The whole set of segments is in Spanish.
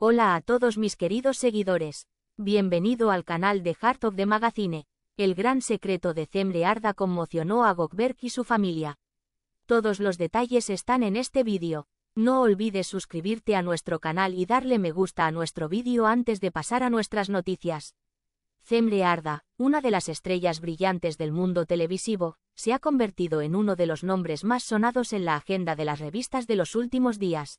Hola a todos mis queridos seguidores. Bienvenido al canal de Heart of the Magazine. El gran secreto de Zemre Arda conmocionó a Gokberg y su familia. Todos los detalles están en este vídeo. No olvides suscribirte a nuestro canal y darle me gusta a nuestro vídeo antes de pasar a nuestras noticias. Zemre Arda, una de las estrellas brillantes del mundo televisivo, se ha convertido en uno de los nombres más sonados en la agenda de las revistas de los últimos días.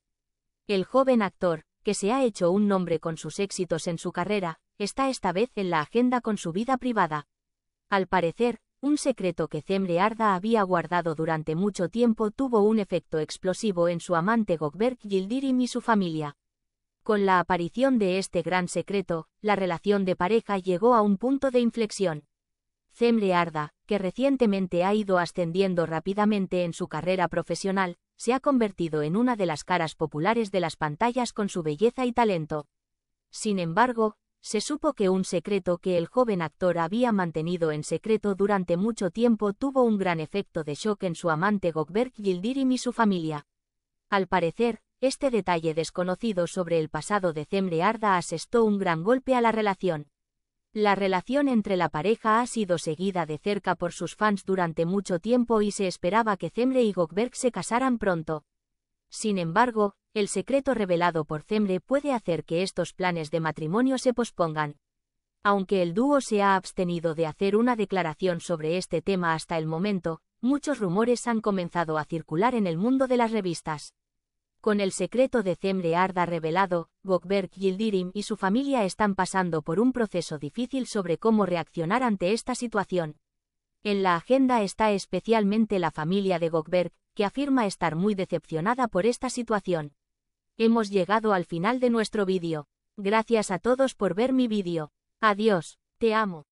El joven actor, que se ha hecho un nombre con sus éxitos en su carrera, está esta vez en la agenda con su vida privada. Al parecer, un secreto que Zemre Arda había guardado durante mucho tiempo tuvo un efecto explosivo en su amante Gokberg Yildirim y su familia. Con la aparición de este gran secreto, la relación de pareja llegó a un punto de inflexión. Zemle Arda, que recientemente ha ido ascendiendo rápidamente en su carrera profesional, se ha convertido en una de las caras populares de las pantallas con su belleza y talento. Sin embargo, se supo que un secreto que el joven actor había mantenido en secreto durante mucho tiempo tuvo un gran efecto de shock en su amante Gokberk Gildirim y su familia. Al parecer, este detalle desconocido sobre el pasado de Cemre Arda asestó un gran golpe a la relación. La relación entre la pareja ha sido seguida de cerca por sus fans durante mucho tiempo y se esperaba que Zemre y Gokberg se casaran pronto. Sin embargo, el secreto revelado por Zemre puede hacer que estos planes de matrimonio se pospongan. Aunque el dúo se ha abstenido de hacer una declaración sobre este tema hasta el momento, muchos rumores han comenzado a circular en el mundo de las revistas. Con el secreto de Zemre Arda revelado, Gokberg Yildirim y su familia están pasando por un proceso difícil sobre cómo reaccionar ante esta situación. En la agenda está especialmente la familia de Gokberg, que afirma estar muy decepcionada por esta situación. Hemos llegado al final de nuestro vídeo. Gracias a todos por ver mi vídeo. Adiós, te amo.